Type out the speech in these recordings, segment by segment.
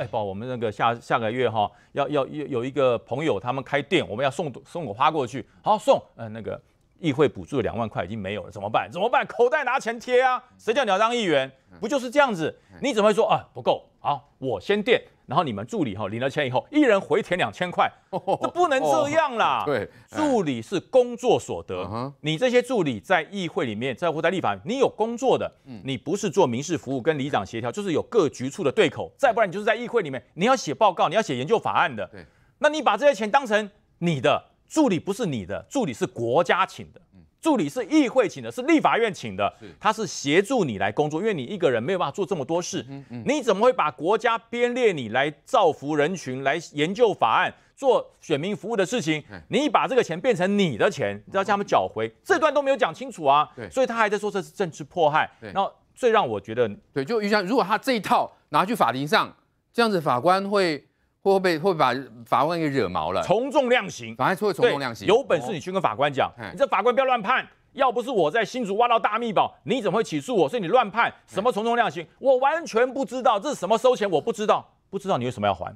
哎，宝，我们那个下下个月哈，要要有有一个朋友他们开店，我们要送送朵花过去。好，送，嗯，那个议会补助两万块已经没有了，怎么办？怎么办？口袋拿钱贴啊！谁叫你要当议员？不就是这样子？你怎么会说啊？不够好，我先垫。然后你们助理哈领了钱以后，一人回填两千块，这不能这样啦。对，助理是工作所得，你这些助理在议会里面，在或在立法，你有工作的，你不是做民事服务跟里长协调，就是有各局处的对口，再不然你就是在议会里面，你要写报告，你要写研究法案的，对，那你把这些钱当成你的助理不是你的助理是国家请的。助理是议会请的，是立法院请的，他是协助你来工作，因为你一个人没有办法做这么多事。嗯嗯，你怎么会把国家编列你来造福人群、来研究法案、做选民服务的事情？你把这个钱变成你的钱，你要向他们缴回。这段都没有讲清楚啊。所以他还在说这是政治迫害。那然最让我觉得对，就于翔，如果他这一套拿去法庭上，这样子法官会。会被会把法官给惹毛了，从重量刑。反正会从重量刑，有本事你去跟法官讲，你这法官不要乱判。要不是我在新竹挖到大秘宝，你怎么会起诉我？所以你乱判什么从重量刑？我完全不知道这是什么收钱，我不知道，不知道你为什么要还，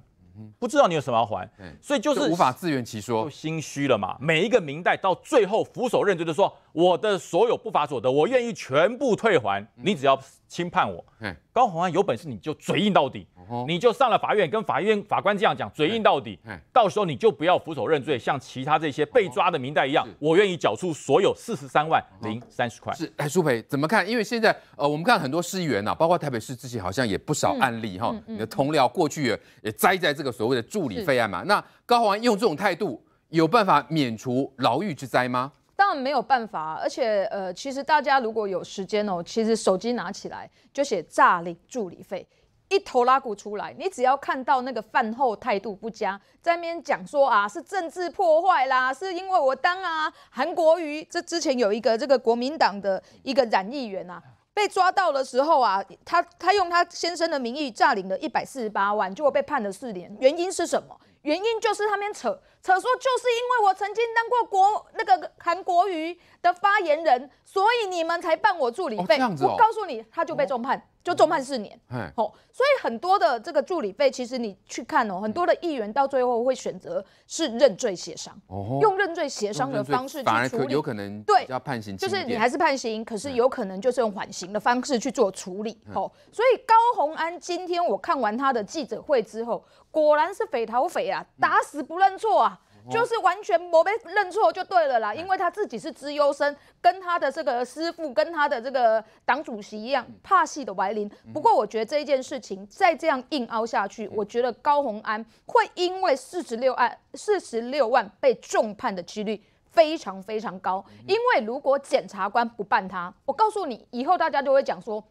不知道你为什么要还，所以就是无法自圆其说，心虚了嘛。每一个明代到最后俯首认罪的说，我的所有不法所得，我愿意全部退还。你只要。轻判我，高宏安有本事你就嘴硬到底，你就上了法院跟法院法官这样讲，嘴硬到底，到时候你就不要俯首认罪，像其他这些被抓的民代一样，我愿意缴出所有四十三万零三十块。是，哎，苏培怎么看？因为现在呃，我们看很多市议员呐，包括台北市自己好像也不少案例哈，你的同僚过去也栽在这个所谓的助理费案嘛。那高宏安用这种态度，有办法免除牢狱之灾吗？当然没有办法，而且呃，其实大家如果有时间哦，其实手机拿起来就写诈领助理费，一头拉骨出来。你只要看到那个饭后态度不佳，在那边讲说啊，是政治破坏啦，是因为我当啊韩国瑜。这之前有一个这个国民党的一个染议员啊，被抓到的时候啊，他他用他先生的名义诈领了一百四十八万，结果被判了四年。原因是什么？原因就是他们扯扯说，就是因为我曾经当过国那个韩国瑜的发言人，所以你们才办我助理费。哦，我告诉你，他就被重判。就重判四年，哦，所以很多的这个助理费，其实你去看哦，很多的议员到最后会选择是认罪协商，哦，用认罪协商的方式去处理，有可能对要判刑，就是你还是判刑，可是有可能就是用缓刑的方式去做处理，哦，所以高红安今天我看完他的记者会之后，果然是匪逃匪啊，打死不认错啊。就是完全没被认错就对了啦，因为他自己是资优生，跟他的这个师傅，跟他的这个党主席一样，怕戏的来临。不过我觉得这一件事情再这样硬凹下去，我觉得高红安会因为四十六案、四十六万被重判的几率非常非常高。因为如果检察官不办他，我告诉你，以后大家就会讲说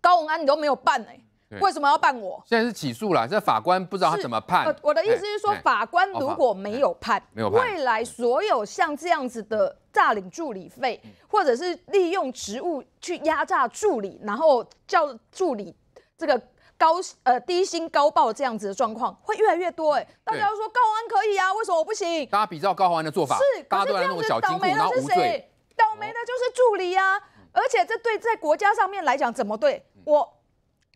高宏安你都没有办嘞。为什么要判我？现在是起诉了，这法官不知道他怎么判。我的意思是说，法官如果没有判，没有判，未来所有像这样子的诈领助理费，或者是利用职务去压榨助理，然后叫助理这个高呃低薪高报这样子的状况，会越来越多。哎，大家说高宏安可以啊，为什么我不行？大家比较高宏安的做法，是大家都是那种小金库，然后无罪，倒霉的就是助理呀。而且这对在国家上面来讲，怎么对我？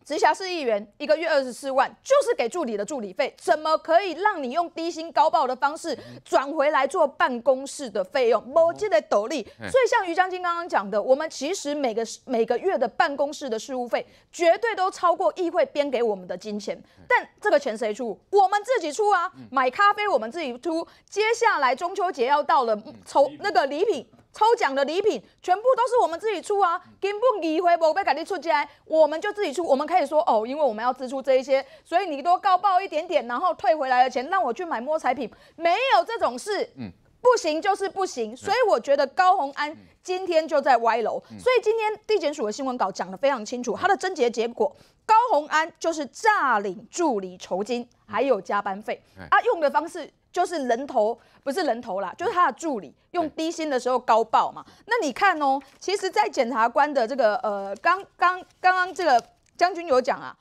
直辖市议员一个月二十四万，就是给助理的助理费，怎么可以让你用低薪高报的方式转回来做办公室的费用？某这得斗笠。所以像于将军刚刚讲的，我们其实每个每个月的办公室的事务费，绝对都超过议会编给我们的金钱。但这个钱谁出？我们自己出啊！买咖啡我们自己出。接下来中秋节要到了，抽那个礼品。抽奖的礼品全部都是我们自己出啊，根本你回不被赶紧出钱，我们就自己出。我们可以说哦，因为我们要支出这一些，所以你多高报一点点，然后退回来的钱让我去买摸彩品，没有这种事。嗯，不行就是不行。所以我觉得高红安今天就在歪楼。所以今天地检署的新闻稿讲的非常清楚，它的侦结结果，高红安就是诈领助理酬金，还有加班费。啊，用的方式。就是人头不是人头啦，就是他的助理用低薪的时候高报嘛。那你看哦，其实，在检察官的这个呃，刚刚刚刚这个将军有讲啊，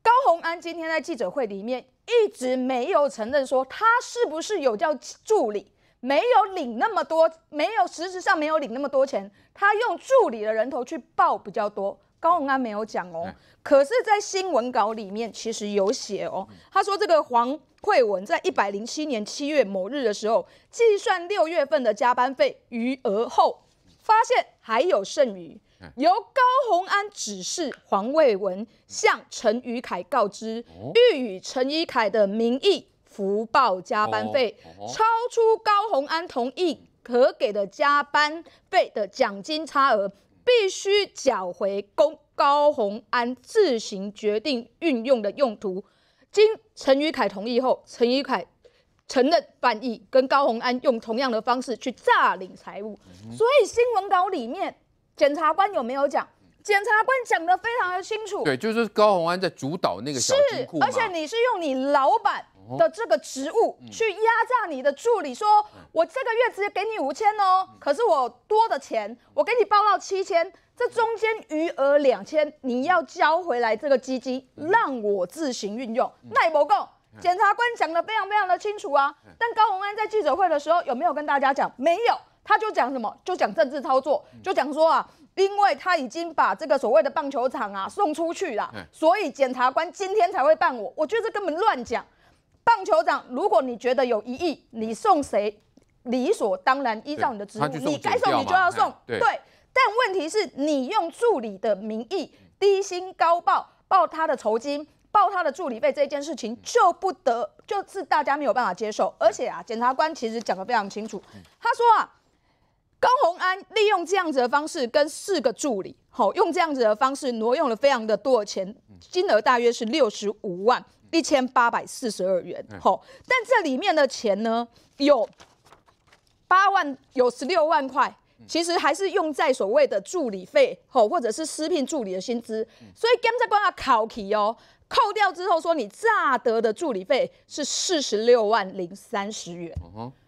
高红安今天在记者会里面一直没有承认说他是不是有叫助理没有领那么多，没有实质上没有领那么多钱，他用助理的人头去报比较多。高宏安没有讲哦，可是，在新闻稿里面其实有写哦。他说，这个黄慧文在一百零七年七月某日的时候，计算六月份的加班费余额后，发现还有剩余，由高宏安指示黄惠文向陈宇凯告知，欲以陈宇凯的名义福报加班费，超出高宏安同意可给的加班费的奖金差额。必须缴回公高宏安自行决定运用的用途，经陈宇凯同意后，陈宇凯承认犯意，跟高宏安用同样的方式去诈领财物。所以新闻稿里面，检察官有没有讲？检察官讲的非常的清楚。对，就是高宏安在主导那个小金库，而且你是用你老板。的这个职务去压榨你的助理，说我这个月直接给你五千哦，可是我多的钱我给你报到七千，这中间余额两千你要交回来这个基金，让我自行运用。那也不够，检察官讲的非常非常的清楚啊，但高文安在记者会的时候有没有跟大家讲？没有，他就讲什么？就讲政治操作，就讲说啊，因为他已经把这个所谓的棒球场啊送出去了，所以检察官今天才会办我。我觉得根本乱讲。棒球长，如果你觉得有异议，你送谁理所当然，依照你的职务，你该送你就要送。对。但问题是，你用助理的名义，低薪高报报他的酬金，报他的助理费这件事情就不得，就是大家没有办法接受。而且啊，检察官其实讲得非常清楚，他说啊，高洪安利用这样子的方式，跟四个助理，好，用这样子的方式挪用了非常的多钱，金额大约是六十五万。一千八百四十二元，吼！但这里面的钱呢，有八万，有十六万块，其实还是用在所谓的助理费，吼，或者是私聘助理的薪资。所以检察官要考题哦，扣掉之后说你诈得的助理费是四十六万零三十元，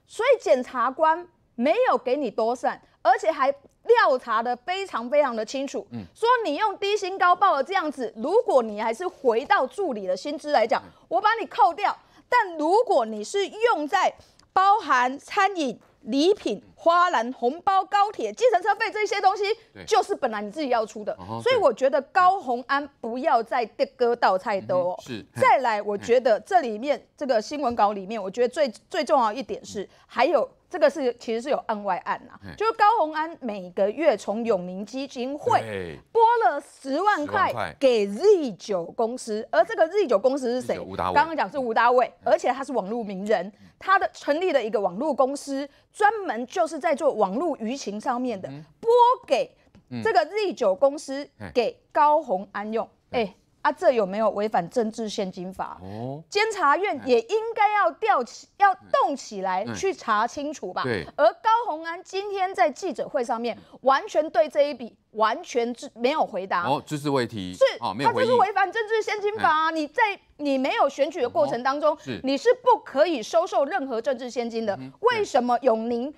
所以检察官没有给你多算，而且还。调查的非常非常的清楚，嗯，说你用低薪高报的这样子，如果你还是回到助理的薪资来讲，我把你扣掉。但如果你是用在包含餐饮、礼品、花篮、红包、高铁、计程车费这些东西，就是本来你自己要出的。所以我觉得高宏安不要再的割到太多。是，再来，我觉得这里面这个新闻稿里面，我觉得最最重要一点是还有。这个是其实是有案外案呐，就是高宏安每个月从永宁基金会拨了十万块给 Z 九公司，而这个 Z 九公司是谁？刚刚讲是吴大伟，而且他是网络名人，他的成立了一个网络公司，专门就是在做网络舆情上面的，拨给这个 Z 九公司给高宏安用，哎。啊，这有没有违反政治献金法？监察院也应该要调起、要动起来去查清楚吧？而高鸿安今天在记者会上面，完全对这一笔完全没有回答。哦，只是未提。是，他就是违反政治献金法？你在你没有选举的过程当中，你是不可以收受任何政治献金的。为什么永宁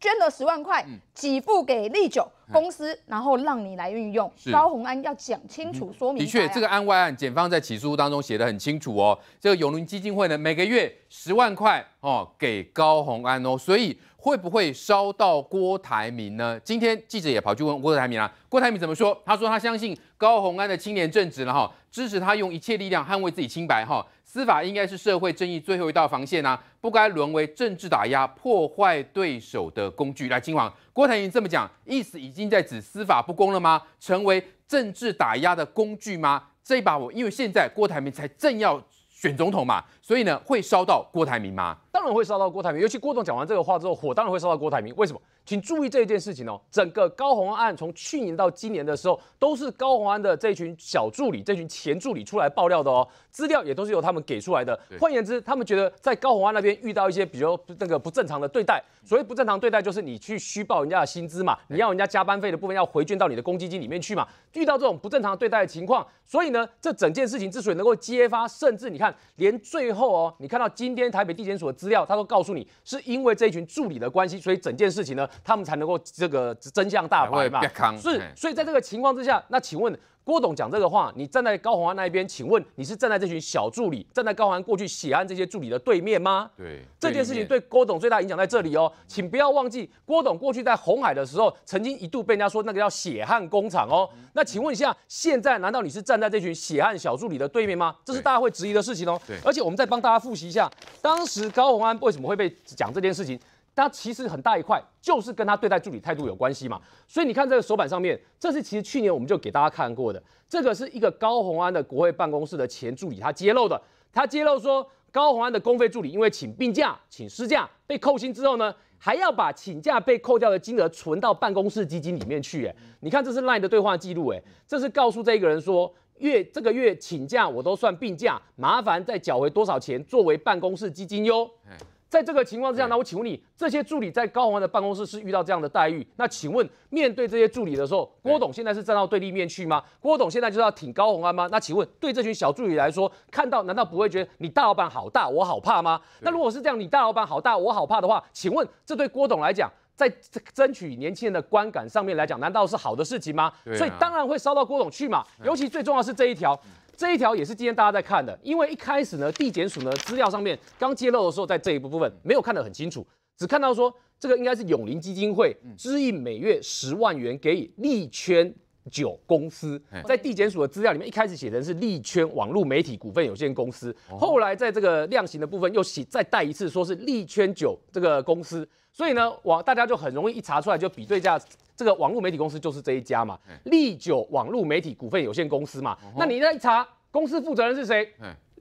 捐了十万块，给付给立九？公司，然后让你来运用。高宏安要讲清楚、说明。的确，这个案外案，检方在起诉书当中写的很清楚哦。这个永龄基金会呢，每个月十万块哦，给高宏安哦。所以会不会烧到郭台铭呢？今天记者也跑去问郭台铭啦。郭台铭怎么说？他说他相信高宏安的青年正直了哈，支持他用一切力量捍卫自己清白哈。司法应该是社会正义最后一道防线啊，不该沦为政治打压、破坏对手的工具。来，今晚郭台铭这么讲，意思已经在指司法不公了吗？成为政治打压的工具吗？这把火，因为现在郭台铭才正要选总统嘛，所以呢，会烧到郭台铭吗？当然会烧到郭台铭，尤其郭董讲完这个话之后，火当然会烧到郭台铭。为什么？请注意这一件事情哦，整个高洪安从去年到今年的时候，都是高洪安的这群小助理、这群前助理出来爆料的哦，资料也都是由他们给出来的。换言之，他们觉得在高洪安那边遇到一些比较那个不正常的对待，所谓不正常对待就是你去虚报人家的薪资嘛，你要人家加班费的部分要回捐到你的公积金里面去嘛，遇到这种不正常对待的情况，所以呢，这整件事情之所以能够揭发，甚至你看连最后哦，你看到今天台北地检署的资料，他都告诉你是因为这一群助理的关系，所以整件事情呢。他们才能够这个真相大白嘛？是，所以在这个情况之下，那请问郭董讲这个话，你站在高洪安那一边，请问你是站在这群小助理，站在高洪安过去血案这些助理的对面吗？对，这件事情对郭董最大影响在这里哦，请不要忘记，郭董过去在红海的时候，曾经一度被人家说那个叫血汗工厂哦。那请问一下，现在难道你是站在这群血汗小助理的对面吗？这是大家会质疑的事情哦。对。而且我们再帮大家复习一下，当时高洪安为什么会被讲这件事情。他其实很大一块，就是跟他对待助理态度有关系嘛。所以你看这个手板上面，这是其实去年我们就给大家看过的，这个是一个高宏安的国会办公室的前助理他揭露的。他揭露说，高宏安的公费助理因为请病假、请事假被扣薪之后呢，还要把请假被扣掉的金额存到办公室基金里面去。哎，你看这是赖的对话记录，哎，这是告诉这一个人说，月这个月请假我都算病假，麻烦再缴回多少钱作为办公室基金哟。在这个情况之下，那我请问你，这些助理在高洪安的办公室是遇到这样的待遇？那请问，面对这些助理的时候，郭董现在是站到对立面去吗？郭董现在就是要挺高洪安吗？那请问，对这群小助理来说，看到难道不会觉得你大老板好大，我好怕吗？那如果是这样，你大老板好大，我好怕的话，请问这对郭董来讲，在争取年轻人的观感上面来讲，难道是好的事情吗？所以当然会烧到郭董去嘛。尤其最重要是这一条。这一条也是今天大家在看的，因为一开始呢，地检署呢资料上面刚揭露的时候，在这一部分没有看得很清楚，只看到说这个应该是永林基金会支应每月十万元给予利圈。九公司在地检署的资料里面一开始写成是利圈网络媒体股份有限公司，后来在这个量刑的部分又写再带一次说，是利圈九这个公司，所以呢，网大家就很容易一查出来，就比对下这个网络媒体公司就是这一家嘛，利九网络媒体股份有限公司嘛，那你一查公司负责人是谁？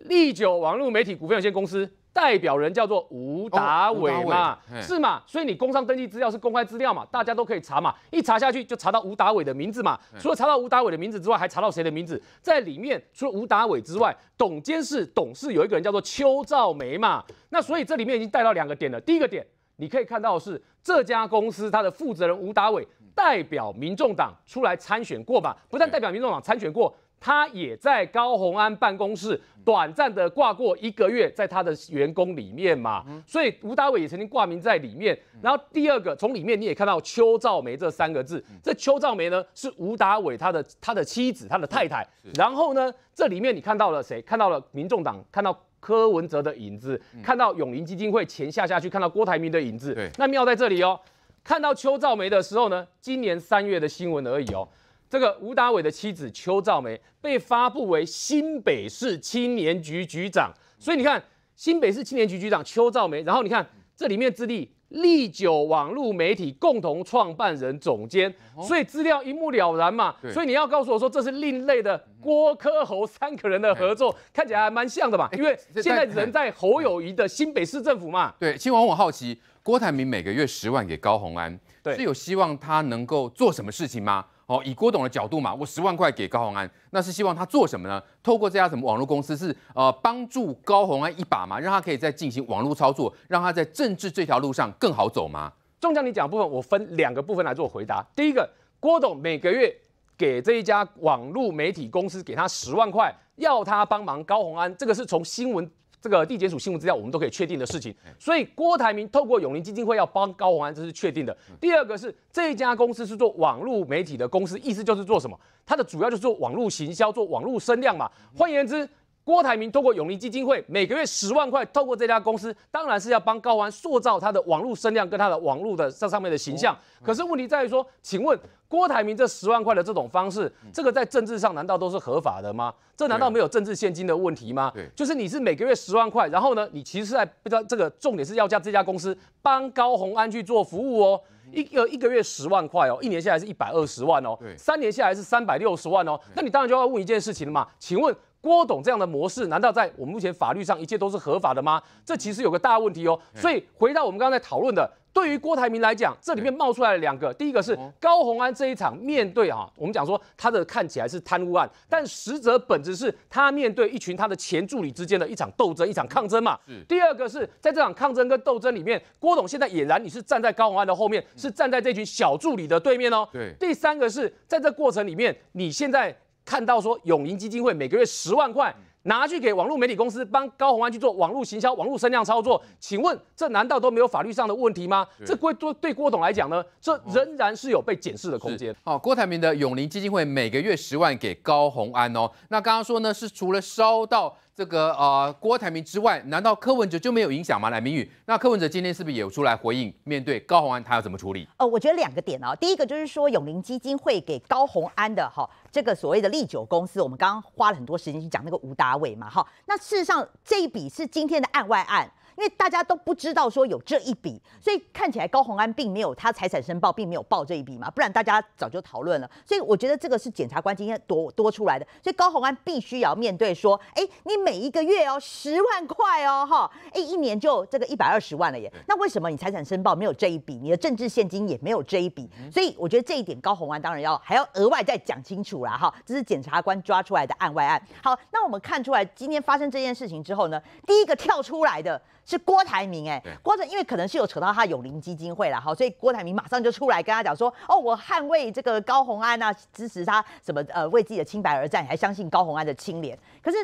利九网络媒体股份有限公司。代表人叫做吴达伟嘛，是嘛？所以你工商登记资料是公开资料嘛，大家都可以查嘛。一查下去就查到吴达伟的名字嘛。除了查到吴达伟的名字之外，还查到谁的名字？在里面除了吴达伟之外，董监事董事有一个人叫做邱兆梅嘛。那所以这里面已经带到两个点了。第一个点，你可以看到是这家公司它的负责人吴达伟代表民众党出来参选过嘛？不但代表民众党参选过。他也在高鸿安办公室短暂的挂过一个月，在他的员工里面嘛，所以吴大伟也曾经挂名在里面。然后第二个，从里面你也看到邱兆梅这三个字，这邱兆梅呢是吴大伟他的他的妻子，他的太太。然后呢，这里面你看到了谁？看到了民众党，看到柯文哲的影子，看到永林基金会前下下去，看到郭台铭的影子。那妙在这里哦，看到邱兆梅的时候呢，今年三月的新闻而已哦。这个吴达伟的妻子邱兆梅被发布为新北市青年局局长，所以你看新北市青年局局长邱兆梅，然后你看这里面资历历久网络媒体共同创办人总监，所以资料一目了然嘛，所以你要告诉我说这是另类的郭科侯三个人的合作，看起来还蛮像的嘛，因为现在人在侯友谊的新北市政府嘛。对，亲王，我好奇，郭台铭每个月十万给高红安，是有希望他能够做什么事情吗？哦，以郭董的角度嘛，我十万块给高宏安，那是希望他做什么呢？透过这家什么网络公司，是呃帮助高宏安一把嘛，让他可以再进行网络操作，让他在政治这条路上更好走吗？中将你讲的部分，我分两个部分来做回答。第一个，郭董每个月给这一家网络媒体公司给他十万块，要他帮忙高宏安，这个是从新闻。这个地检署新闻资料，我们都可以确定的事情。所以郭台铭透过永林基金会要帮高鸿安，这是确定的。第二个是这家公司是做网络媒体的公司，意思就是做什么？它的主要就是做网络行销，做网络声量嘛。换言之。郭台铭通过永龄基金会每个月十万块，透过这家公司当然是要帮高安塑造他的网络声量跟他的网络的这上面的形象。可是问题在于说，请问郭台铭这十万块的这种方式，这个在政治上难道都是合法的吗？这难道没有政治现金的问题吗？对，就是你是每个月十万块，然后呢，你其实是在不知道这个重点是要叫这家公司帮高宏安去做服务哦，一个一个月十万块哦，一年下来是一百二十万哦，三年下来是三百六十万哦。那你当然就要问一件事情了嘛？请问。郭董这样的模式，难道在我们目前法律上一切都是合法的吗？这其实有个大问题哦。所以回到我们刚才讨论的，对于郭台铭来讲，这里面冒出来了两个。第一个是高鸿安这一场面对啊，我们讲说他的看起来是贪污案，但实则本质是他面对一群他的前助理之间的一场斗争、一场抗争嘛。第二个是在这场抗争跟斗争里面，郭董现在俨然你是站在高鸿安的后面，是站在这群小助理的对面哦。对。第三个是在这过程里面，你现在。看到说永龄基金会每个月十万块拿去给网络媒体公司帮高红安去做网络行销、网络声量操作，请问这难道都没有法律上的问题吗？这郭对郭董来讲呢，这仍然是有被检视的空间。好，郭台铭的永龄基金会每个月十万给高红安哦，那刚刚说呢是除了收到。这个呃，郭台铭之外，难道柯文哲就没有影响吗？蓝明宇，那柯文哲今天是不是也有出来回应？面对高洪安，他要怎么处理？呃，我觉得两个点哦。第一个就是说，永林基金会给高洪安的哈，这个所谓的利酒公司，我们刚刚花了很多时间去讲那个吴达伟嘛，哈，那事实上这一笔是今天的案外案。因为大家都不知道说有这一笔，所以看起来高红安并没有他财产申报，并没有报这一笔嘛，不然大家早就讨论了。所以我觉得这个是检察官今天多多出来的，所以高红安必须要面对说，哎，你每一个月哦十万块哦哈，哎一年就这个一百二十万了耶。那为什么你财产申报没有这一笔，你的政治现金也没有这一笔？所以我觉得这一点高红安当然要还要额外再讲清楚啦哈，这是检察官抓出来的案外案。好，那我们看出来今天发生这件事情之后呢，第一个跳出来的。是郭台铭哎，郭总，因为可能是有扯到他永龄基金会了，好，所以郭台铭马上就出来跟他讲说，哦，我捍卫这个高红安啊，支持他什么呃，为自己的清白而战，还相信高红安的清廉，可是。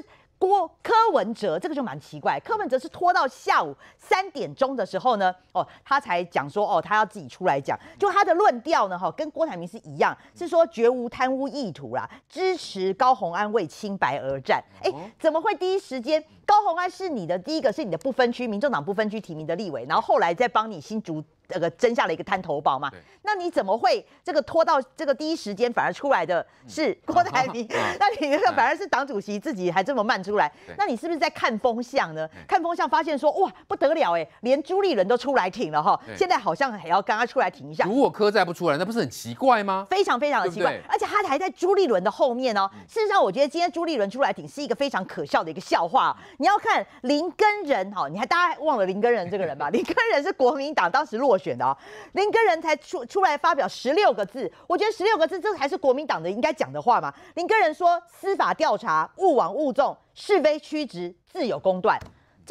郭柯文哲这个就蛮奇怪，柯文哲是拖到下午三点钟的时候呢，哦，他才讲说，哦，他要自己出来讲，就他的论调呢，哈，跟郭台铭是一样，是说绝无贪污意图啦，支持高虹安为清白而战。哎，怎么会第一时间高虹安是你的第一个，是你的不分区，民众党不分区提名的立委，然后后来再帮你新竹。这个争下了一个滩头堡嘛，那你怎么会这个拖到这个第一时间反而出来的是郭台铭？那你那个 反而是党主席自己还这么慢出来？那你是不是在看风向呢？看风向发现说哇不得了哎，连朱立伦都出来挺了哈，现在好像还要刚刚出来挺一下。如果柯再不出来，那不是很奇怪吗？非常非常的奇怪，而且他还在朱立伦的后面哦。事实上，我觉得今天朱立伦出来挺是一个非常可笑的一个笑话。你要看林根仁哈，你还大家忘了林根仁这个人吧？林根仁是国民党当时落。选的啊，林根人才出出来发表十六个字，我觉得十六个字这才是国民党的应该讲的话嘛。林根人说：“司法调查勿枉勿纵，是非曲直自有公断。”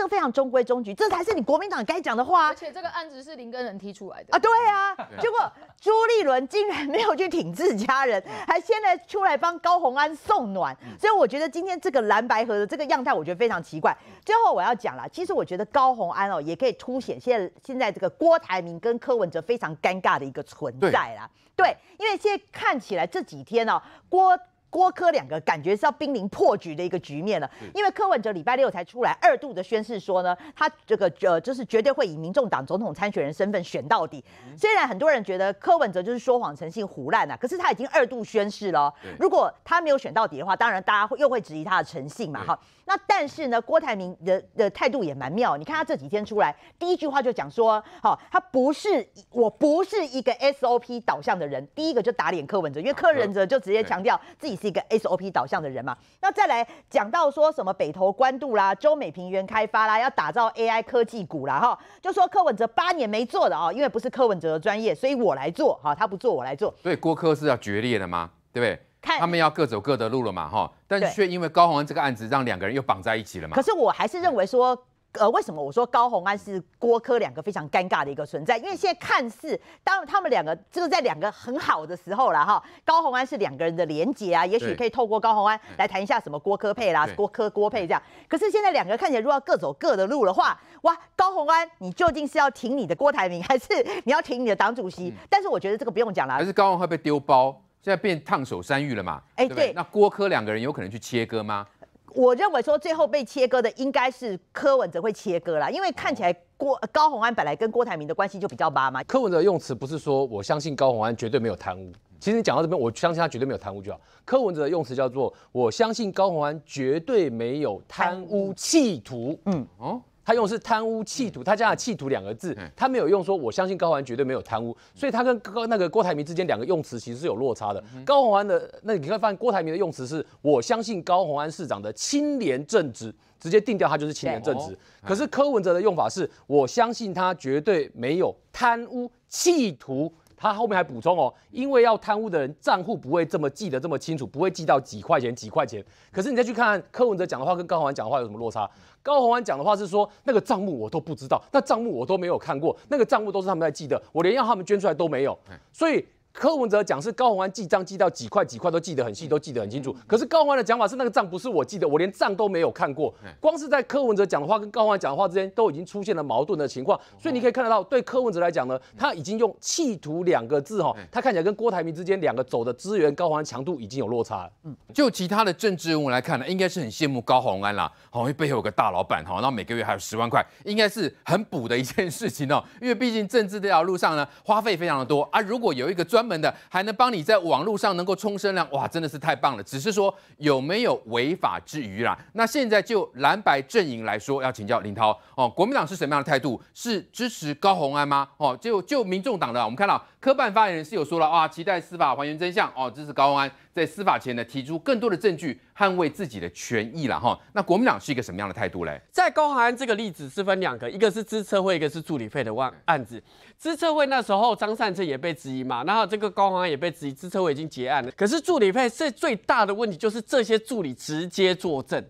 这非常中规中矩，这才是你国民党该讲的话。而且这个案子是林根仁提出来的啊，对啊。结果朱立伦竟然没有去挺自家人，还现在出来帮高宏安送暖，所以我觉得今天这个蓝白河的这个样态，我觉得非常奇怪。最后我要讲了，其实我觉得高宏安哦，也可以凸显现在现在这个郭台铭跟柯文哲非常尴尬的一个存在啦。对，因为现在看起来这几天哦，郭。郭柯两个感觉是要濒临破局的一个局面了，因为柯文哲礼拜六才出来二度的宣誓说呢，他这个呃就是绝对会以民众党总统参选人身份选到底。虽然很多人觉得柯文哲就是说谎成性、胡烂啊，可是他已经二度宣誓了。如果他没有选到底的话，当然大家会又会质疑他的诚信嘛，哈。那但是呢，郭台铭的的态度也蛮妙。你看他这几天出来，第一句话就讲说，好，他不是，我不是一个 SOP 导向的人。第一个就打脸柯文哲，因为柯文哲就直接强调自己是一个 SOP 导向的人嘛。那再来讲到说什么北投、官渡啦、中美平原开发啦，要打造 AI 科技股啦，哈，就说柯文哲八年没做的啊，因为不是柯文哲的专业，所以我来做，哈，他不做我来做。所以郭柯是要决裂了吗？对不对？他们要各走各的路了嘛，哈，但却因为高红安这个案子，让两个人又绑在一起了嘛。可是我还是认为说，呃，为什么我说高红安是郭柯两个非常尴尬的一个存在？因为现在看似当他们两个就是在两个很好的时候了哈，高红安是两个人的连结啊，也许可以透过高红安来谈一下什么郭科配啦，郭科郭配这样。可是现在两个看起来如果要各走各的路的话，哇，高红安你究竟是要挺你的郭台铭，还是你要挺你的党主席？但是我觉得这个不用讲啦，还是高红会被丢包。现在变烫手山芋了嘛？哎，对，那郭柯两个人有可能去切割吗？我认为说最后被切割的应该是柯文哲会切割啦，因为看起来郭高宏安本来跟郭台铭的关系就比较妈嘛。柯文哲用词不是说我相信高宏安绝对没有贪污，其实讲到这边，我相信他绝对没有贪污就好。柯文哲的用词叫做我相信高宏安绝对没有贪污企图。嗯，哦。他用的是贪污、企图，他加了“企图”两个字，他没有用说我相信高宏安绝对没有贪污，所以他跟高那个郭台铭之间两个用词其实是有落差的。高宏安的那你会发现郭台铭的用词是我相信高宏安市长的清廉正直，直接定掉他就是清廉正直。可是柯文哲的用法是我相信他绝对没有贪污、企图。他后面还补充哦，因为要贪污的人账户不会这么记得这么清楚，不会记到几块钱几块钱。可是你再去看柯文哲讲的话跟高宏安讲的话有什么落差？高宏安讲的话是说那个账目我都不知道，那账目我都没有看过，那个账目都是他们在记的，我连要他们捐出来都没有，所以。柯文哲讲是高宏安记账记到几块几块都记得很细，都记得很清楚。可是高宏安的讲法是那个账不是我记的，我连账都没有看过。光是在柯文哲讲的话跟高宏安讲的话之间，都已经出现了矛盾的情况。所以你可以看得到，对柯文哲来讲呢，他已经用企图两个字哈，他看起来跟郭台铭之间两个走的资源高宏安强度已经有落差。嗯，就其他的政治人物来看呢，应该是很羡慕高宏安啦，好像背后有个大老板哈，那每个月还有十万块，应该是很补的一件事情哦。因为毕竟政治这条路上呢，花费非常的多啊。如果有一个专专门的还能帮你在网络上能够冲声量，哇，真的是太棒了！只是说有没有违法之余啦？那现在就蓝白阵营来说，要请教林涛哦，国民党是什么样的态度？是支持高红安吗？哦，就就民众党的，我们看到科办发言人是有说了啊，期待司法还原真相哦。这是高安在司法前呢提出更多的证据，捍卫自己的权益了哈。那国民党是一个什么样的态度嘞？在高安这个例子是分两个，一个是支策会，一个是助理费的案案子。支策会那时候张善政也被质疑嘛，然后这个高安也被质疑，支策会已经结案了。可是助理费是最大的问题，就是这些助理直接作证，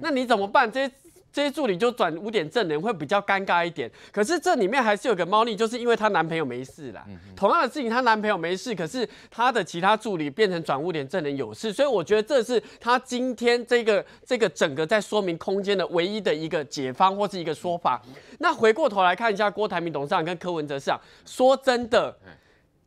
那你怎么办？这些这些助理就转污点证人会比较尴尬一点，可是这里面还是有个猫腻，就是因为她男朋友没事啦。同样的事情，她男朋友没事，可是她的其他助理变成转污点证人有事，所以我觉得这是她今天这个这个整个在说明空间的唯一的一个解方或是一个说法。那回过头来看一下郭台铭董事长跟柯文哲市长，说真的，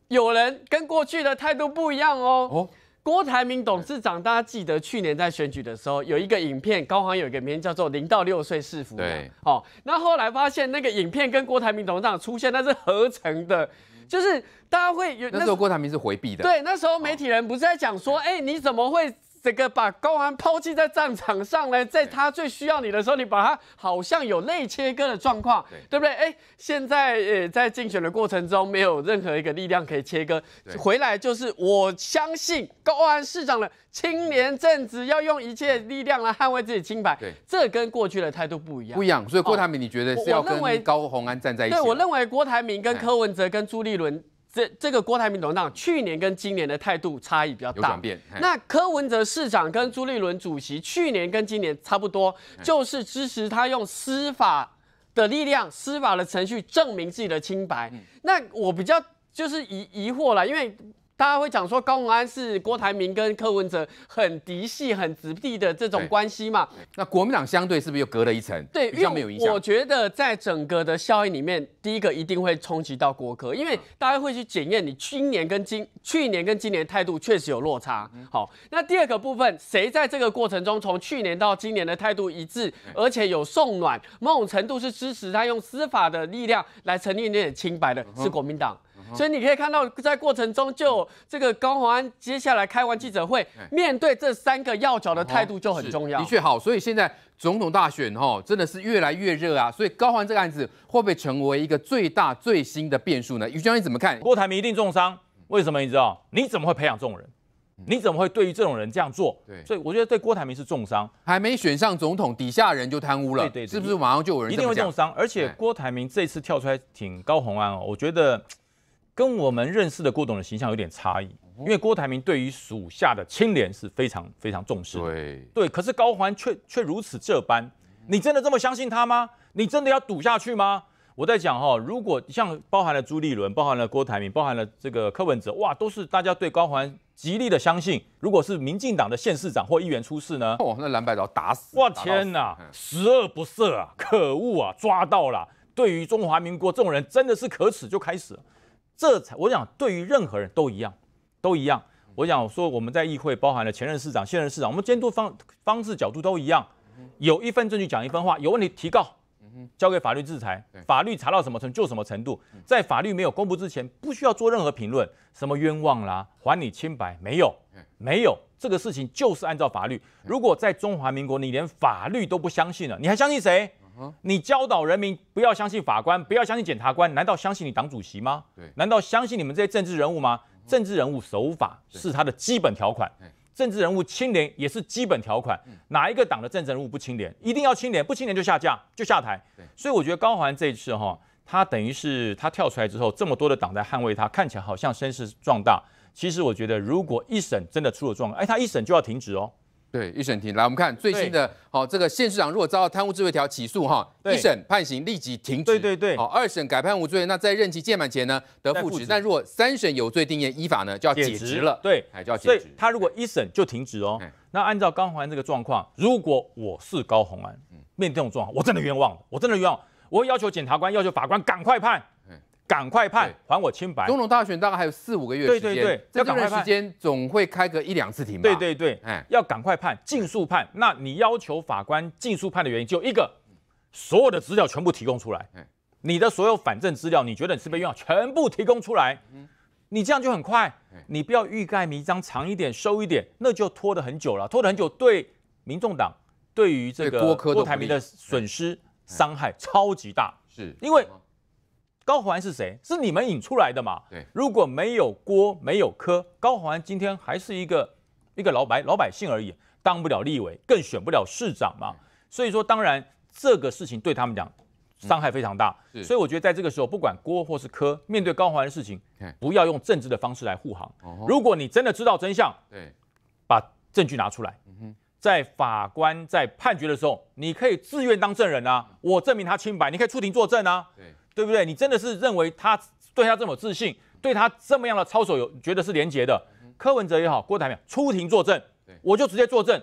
有人跟过去的态度不一样哦。郭台铭董事长，大家记得去年在选举的时候，有一个影片，刚好有一个名叫做“零到六岁是福”的，哦，那后来发现那个影片跟郭台铭董事长出现，那是合成的，就是大家会有。那时候郭台铭是回避的。对，那时候媒体人不是在讲说，哎，你怎么会？这个把高安抛弃在战场上呢，在他最需要你的时候，你把他好像有内切割的状况，对不对？哎，现在呃在竞选的过程中，没有任何一个力量可以切割，回来就是我相信高安市长的青年正直，要用一切力量来捍卫自己清白。对，这跟过去的态度不一样，不一样。所以郭台铭你觉得是要跟高鸿安站在一起？对，我认为郭台铭跟柯文哲跟朱立伦。这这个郭台铭董事长去年跟今年的态度差异比较大，有变。那柯文哲市长跟朱立伦主席去年跟今年差不多，就是支持他用司法的力量、司法的程序证明自己的清白。那我比较就是疑疑惑啦，因为。大家会讲说高鸿安是郭台铭跟柯文哲很嫡系、很子弟的这种关系嘛？那国民党相对是不是又隔了一层？对，比较没有影响。我觉得在整个的效应里面，第一个一定会冲击到郭科，因为大家会去检验你今年跟今去年跟今年态度确实有落差。好，那第二个部分，谁在这个过程中从去年到今年的态度一致，而且有送暖，某种程度是支持他用司法的力量来成立那点清白的，是国民党。所以你可以看到，在过程中，就这个高宏安接下来开完记者会，面对这三个要角的态度就很重要。的确，好。所以现在总统大选哈，真的是越来越热啊。所以高宏安这个案子会不会成为一个最大最新的变数呢？于将军怎么看？郭台铭一定重伤，为什么你知道？你怎么会培养这种人？你怎么会对于这种人这样做？对，所以我觉得对郭台铭是重伤，还没选上总统，底下人就贪污了，对对，是不是马上就有人一定重伤？而且郭台铭这次跳出来挺高红安哦，我觉得。跟我们认识的郭董的形象有点差异，因为郭台铭对于属下的清廉是非常非常重视的。对对，可是高环却却如此这般，你真的这么相信他吗？你真的要赌下去吗？我在讲哈，如果像包含了朱立伦，包含了郭台铭，包含了这个柯文哲，哇，都是大家对高环极力的相信。如果是民进党的县市长或议员出事呢？哇，那蓝白党打死！哇，天哪，十恶不赦啊！可恶啊！抓到了，对于中华民国这种人真的是可耻，就开始。这，我想对于任何人都一样，都一样。我想说，我们在议会包含了前任市长、现任市长，我们监督方方式、角度都一样。有一份证据讲一分话，有问题提告，交给法律制裁。法律查到什么程度就什么程度。在法律没有公布之前，不需要做任何评论，什么冤枉啦，还你清白没有？没有，这个事情就是按照法律。如果在中华民国你连法律都不相信了，你还相信谁？你教导人民不要相信法官，不要相信检察官，难道相信你党主席吗？难道相信你们这些政治人物吗？政治人物守法是他的基本条款，政治人物清廉也是基本条款。哪一个党的政治人物不清廉？一定要清廉，不清廉就下架，就下台。所以我觉得高环这一次哈，他等于是他跳出来之后，这么多的党在捍卫他，看起来好像声势壮大。其实我觉得，如果一审真的出了状况，哎，他一审就要停止哦。对，一审庭来，我们看最新的。好，这个县长如果遭到贪污治罪条起诉，哈，一审判刑立即停止。对对对，好，二审改判无罪，那在任期届满前呢，得复职。但如果三审有罪定谳，依法呢就要解职了。对，哎，就要解职。他如果一审就停职哦，那按照高宏安这个状况，如果我是高宏安，嗯，面对这种状况，我真的冤枉，我真的冤枉，我要求检察官、要求法官赶快判。赶快判，还我清白！总统大选大概还有四五个月时间，对对对，快判。时间总会开个一两次庭吧？对对对，哎，要赶快判，尽速判。那你要求法官尽速判的原因就一个，所有的资料全部提供出来，你的所有反证资料，你觉得你是被冤枉，全部提供出来，你这样就很快，你不要欲盖弥彰，长一点收一点，那就拖得很久了，拖得很久，对民众党对于这个郭台铭的损失伤害超级大，是因为。高环是谁？是你们引出来的嘛？对，如果没有郭，没有柯，高环今天还是一个一个老百老百姓而已，当不了立委，更选不了市长嘛。所以说，当然这个事情对他们讲伤害非常大。所以我觉得在这个时候，不管郭或是柯，面对高环的事情，不要用政治的方式来护航。如果你真的知道真相，对，把证据拿出来。在法官在判决的时候，你可以自愿当证人啊。我证明他清白，你可以出庭作证啊。对。对不对？你真的是认为他对他这么自信，对他这么样的操守有觉得是廉洁的？柯文哲也好，郭台铭出庭作证，我就直接作证，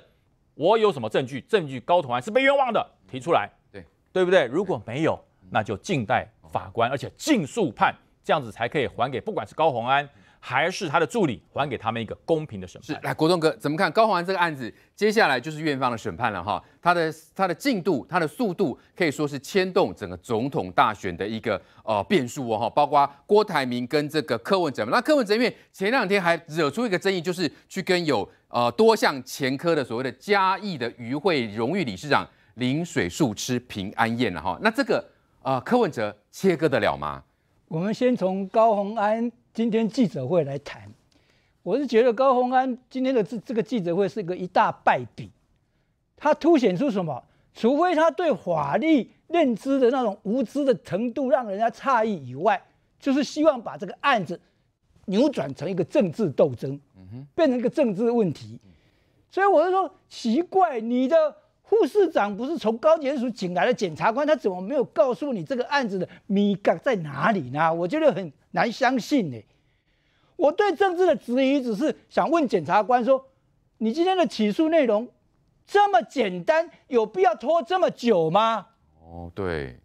我有什么证据？证据高同安是被冤枉的，提出来，对对不对？如果没有，那就静待法官，而且尽速判，这样子才可以还给不管是高红安。还是他的助理还给他们一个公平的审判。是，来国栋哥怎么看高宏安这个案子？接下来就是院方的审判了哈。他的他的进度，他的速度，可以说是牵动整个总统大选的一个呃变数哦哈。包括郭台铭跟这个柯文哲，那柯文哲因为前两天还惹出一个争议，就是去跟有呃多项前科的所谓的嘉义的余会荣誉理事长林水树吃平安宴了哈。那这个啊，柯文哲切割得了吗？我们先从高宏安。今天记者会来谈，我是觉得高鸿安今天的这这个记者会是一个一大败笔，他凸显出什么？除非他对法律认知的那种无知的程度让人家诧异以外，就是希望把这个案子扭转成一个政治斗争，变成一个政治问题。所以我是说，奇怪，你的副市长不是从高检署请来的检察官，他怎么没有告诉你这个案子的敏感在哪里呢？我觉得很。难相信呢。我对政治的质疑只是想问检察官说：你今天的起诉内容这么简单，有必要拖这么久吗？哦，对。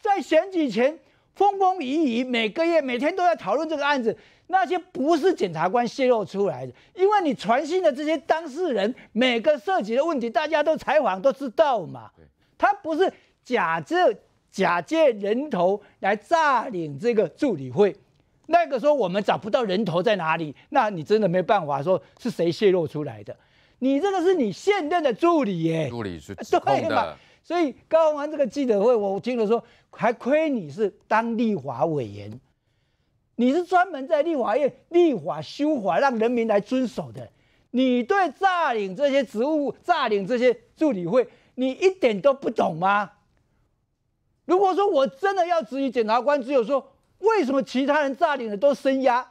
在选举前风风雨雨，每个月、每天都在讨论这个案子，那些不是检察官泄露出来的，因为你传讯的这些当事人，每个涉及的问题，大家都采访都知道嘛。他不是假设。假借人头来诈领这个助理会，那个时候我们找不到人头在哪里，那你真的没办法说是谁泄露出来的。你这个是你现任的助理耶，助理是，对的。所以刚完这个记者会，我听了说，还亏你是当立法委员，你是专门在立法院立法修法，让人民来遵守的。你对诈领这些职务、诈领这些助理会，你一点都不懂吗？如果说我真的要质疑检察官，只有说为什么其他人诈领的都升压，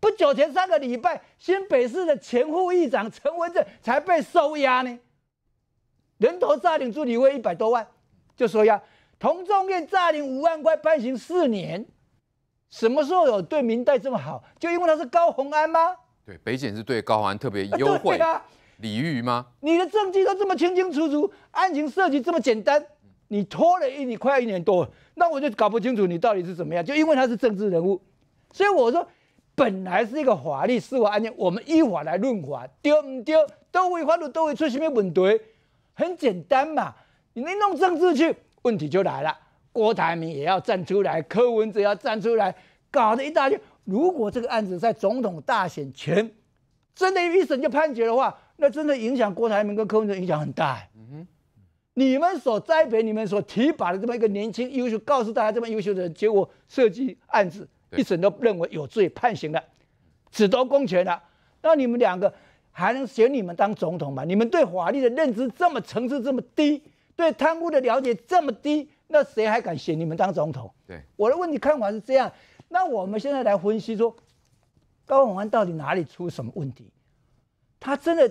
不久前三个礼拜，新北市的前副议长陈文正才被收押呢？人头诈领助理费一百多万，就收押；同众院诈领五万块，判刑四年。什么时候有对明代这么好？就因为他是高宏安吗？对，北检是对高宏安特别 优惠啊？李玉瑜吗？你的证据都这么清清楚楚，案情涉及这么简单。你拖了一你快一年多，那我就搞不清楚你到底是怎么样。就因为他是政治人物，所以我说本来是一个法律司法案件，我们依法来论法，对不对？都会法律都会出什么问题？很简单嘛，你弄政治去，问题就来了。郭台铭也要站出来，柯文哲要站出来，搞得一大堆。如果这个案子在总统大选前真的一审就判决的话，那真的影响郭台铭跟柯文哲影响很大。嗯哼。你们所栽培、你们所提拔的这么一个年轻优秀、告诉大家这么优秀的人，结果涉及案子，一审都认为有罪，判刑了，只得公权了。那你们两个还能选你们当总统吗？你们对法律的认知这么层次这么低，对贪污的了解这么低，那谁还敢选你们当总统？对我的问题看法是这样。那我们现在来分析说，高永安到底哪里出什么问题？他真的？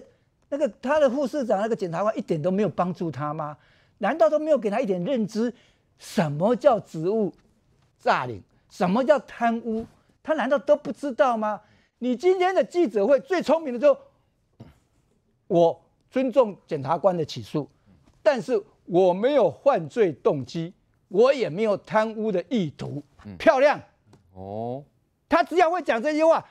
那个他的副市长，那个检察官一点都没有帮助他吗？难道都没有给他一点认知？什么叫职务诈领？什么叫贪污？他难道都不知道吗？你今天的记者会最聪明的时候，我尊重检察官的起诉，但是我没有犯罪动机，我也没有贪污的意图。漂亮哦！他只要会讲这句话，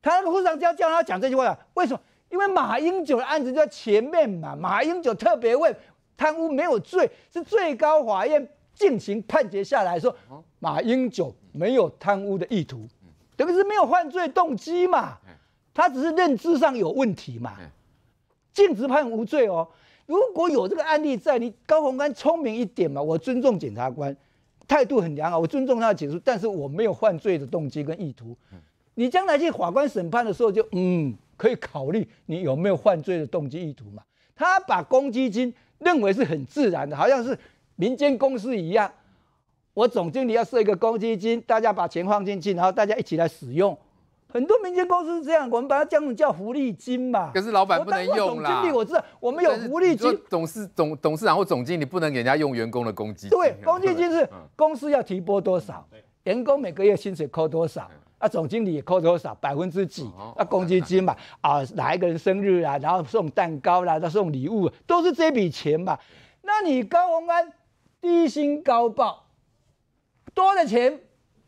他个副市长只要叫他讲这句话为什么？因为马英九的案子就在前面嘛，马英九特别问贪污没有罪，是最高法院进行判决下来，说马英九没有贪污的意图，等于是没有犯罪动机嘛，他只是认知上有问题嘛，禁止判无罪哦。如果有这个案例在，你高宏安聪明一点嘛，我尊重检察官，态度很良好，我尊重他的解释，但是我没有犯罪的动机跟意图，你将来去法官审判的时候就嗯。可以考虑你有没有犯罪的动机意图嘛？他把公积金认为是很自然的，好像是民间公司一样。我总经理要设一个公积金，大家把钱放进去，然后大家一起来使用。很多民间公司是这样，我们把它这样子叫福利金嘛。可是老板不能用啦。总经理，我知道我们有福利金。董事、总董事长或总经理不能给人家用员工的公积金。对，公积金是公司要提拨多少，员工每个月薪水扣多少。啊，总经理扣多少？百分之几？那公积金嘛？啊，哪一个人生日啊？然后送蛋糕啦，再送礼物，都是这笔钱嘛。那你高宏安低薪高报，多的钱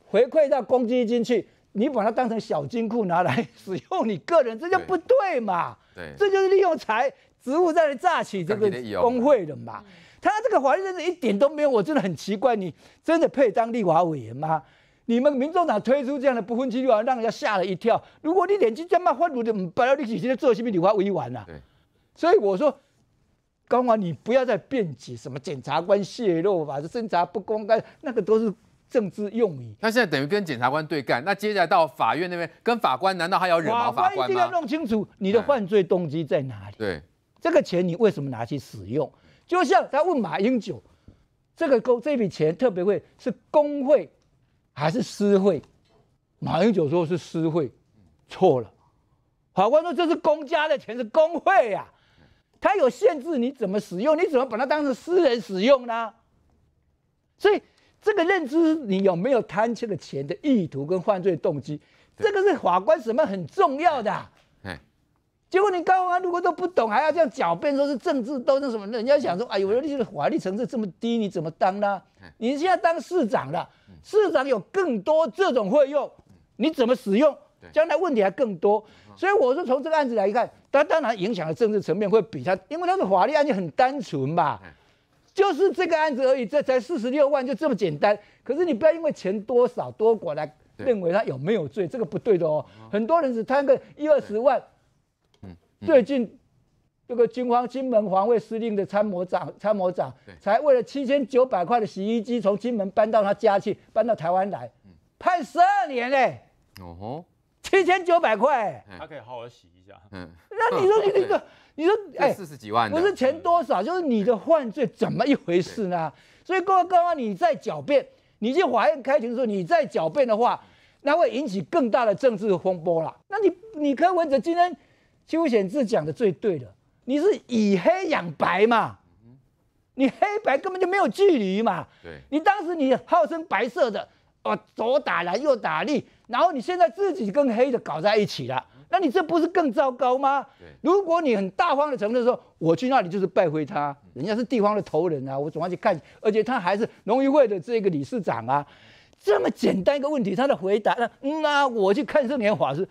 回馈到公积金去，你把它当成小金库拿来使用，你个人这就不对嘛？对，这就是利用财职务在来榨取这个工会的嘛？他这个法律真的，一点都没有，我真的很奇怪，你真的配当立法委员吗？你们民众党推出这样的不分区计法，让人家吓了一跳。如果你脸皮这么厚，你就唔摆了。你以前做，是不是你还委婉呢？所以我说，高王，你不要再辩解什么检察官泄露吧，侦查不公开，那个都是政治用语。他现在等于跟检察官对干，那接下来到法院那边跟法官，难道还要惹麻烦吗？法官一定要弄清楚你的犯罪动机在哪里。对。这个钱你为什么拿去使用？就像他问马英九，这个公这笔钱特别会是工会。还是私会，马英九说“是私会”，错了。法官说：“这是公家的钱，是公会呀，他有限制，你怎么使用？你怎么把它当成私人使用呢？”所以，这个认知，你有没有贪这个钱的意图跟犯罪动机，这个是法官什么很重要的。结果你高他，如果都不懂，还要这样狡辩，说是政治斗争什么？人家想说，哎呦，你的法律层次这么低，你怎么当呢？你现在当市长了，市长有更多这种费用，你怎么使用？将来问题还更多。所以我说，从这个案子来看，它当然影响的政治层面会比它，因为它的法律案件很单纯吧，就是这个案子而已，这才四十六万，就这么简单。可是你不要因为钱多少多寡来认为他有没有罪，这个不对的哦。很多人只贪个一二十万。最近，这个金门防卫司令的参谋长，参谋长才为了七千九百块的洗衣机，从金门搬到他家去，搬到台湾来，判十二年嘞。哦吼，七千九百块，他可以好好洗一下。嗯，那你说你那个，你说哎，四十几万，不是钱多少，就是你的犯罪怎么一回事呢？所以各位，刚刚你在狡辩，你去法院开庭的时候你在狡辩的话，那会引起更大的政治风波了。那你你柯文哲今天。邱显治讲的最对了，你是以黑养白嘛，你黑白根本就没有距离嘛。对你当时你号称白色的，哦，左打蓝右打绿，然后你现在自己跟黑的搞在一起了，那你这不是更糟糕吗？如果你很大方的承认说，我去那里就是拜会他，人家是地方的头人啊，我总要去看，而且他还是农渔会的这个理事长啊。这么简单一个问题，他的回答呢？嗯啊，我去看圣莲法师。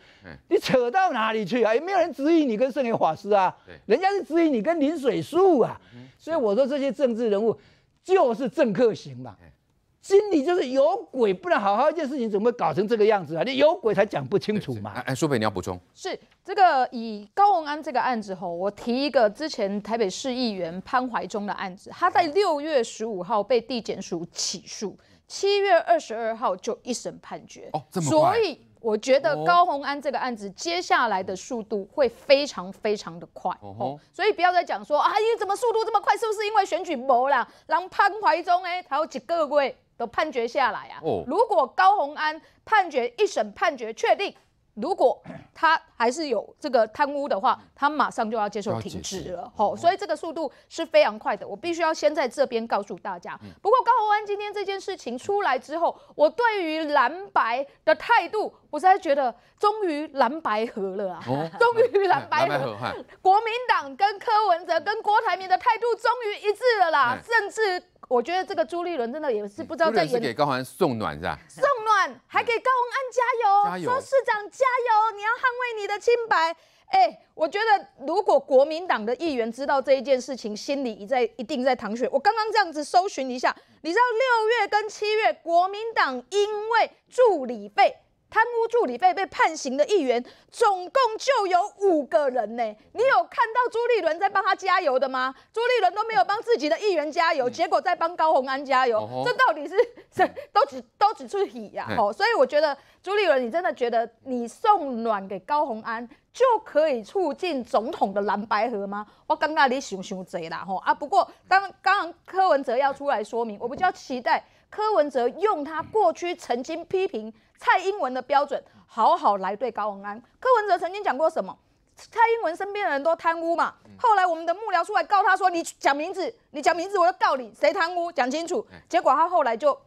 你扯到哪里去啊？也没有人质疑你跟圣莲法师啊。人家是质疑你跟林水树啊。所以我说这些政治人物就是政客型嘛。嗯，心里就是有鬼，不然好好一件事情怎么会搞成这个样子啊？你有鬼才讲不清楚嘛。哎，苏北，你要补充？是这个以高文安这个案子吼，我提一个之前台北市议员潘怀忠的案子，他在六月十五号被地检署起诉。七月二十二号就一审判决哦，这么所以我觉得高宏安这个案子接下来的速度会非常非常的快哦，所以不要再讲说啊，你怎么速度这么快？是不是因为选举没了？让潘怀忠哎，他有几个月都判决下来啊？哦，如果高宏安判决一审判决确定。如果他还是有这个贪污的话，他马上就要接受停职了。好，所以这个速度是非常快的。我必须要先在这边告诉大家。不过高鸿安今天这件事情出来之后，我对于蓝白的态度，我在觉得终于蓝白合了啊！终于蓝白合，国民党跟柯文哲跟郭台铭的态度终于一致了啦，甚至。我觉得这个朱立伦真的也是不知道在演，是给高宏安送暖是吧？送暖，还给高宏安加油，说市长加油，你要捍卫你的清白。哎，我觉得如果国民党的议员知道这一件事情，心里一在一定在淌血。我刚刚这样子搜寻一下，你知道六月跟七月国民党因为助理被。贪污助理费被判刑的议员，总共就有五个人呢。你有看到朱立伦在帮他加油的吗？朱立伦都没有帮自己的议员加油，结果在帮高虹安加油。这到底是这 都只都只出喜呀？哦，所以我觉得朱立伦，你真的觉得你送暖给高虹安就可以促进总统的蓝白合吗？我刚刚你想想侪啦，哈啊！不过刚刚柯文哲要出来说明，我比较期待柯文哲用他过去曾经批评。蔡英文的标准，好好来对高文安。柯文哲曾经讲过什么？蔡英文身边的人都贪污嘛？后来我们的幕僚出来告他说：“你讲名字，你讲名字，我要告你谁贪污，讲清楚。”结果他后来就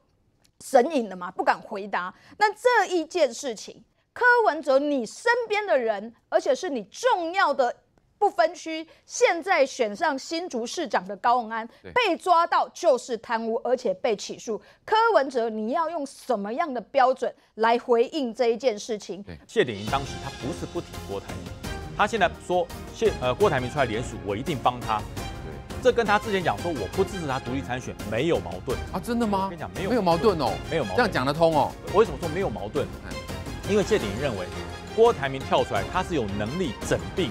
神隐了嘛，不敢回答。那这一件事情，柯文哲你身边的人，而且是你重要的。不分区，现在选上新竹市长的高永安被抓到就是贪污，而且被起诉。柯文哲，你要用什么样的标准来回应这一件事情？谢鼎莹当时他不是不提郭台铭，他现在说谢呃郭台铭出来联署，我一定帮他。对，这跟他之前讲说我不支持他独立参选没有矛盾啊？真的吗？我跟你讲，没有没有矛盾哦，没有矛盾，这样讲得通哦。我为什么说没有矛盾？因为谢鼎莹认为郭台铭跳出来，他是有能力整病。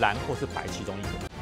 蓝或是白，其中一种。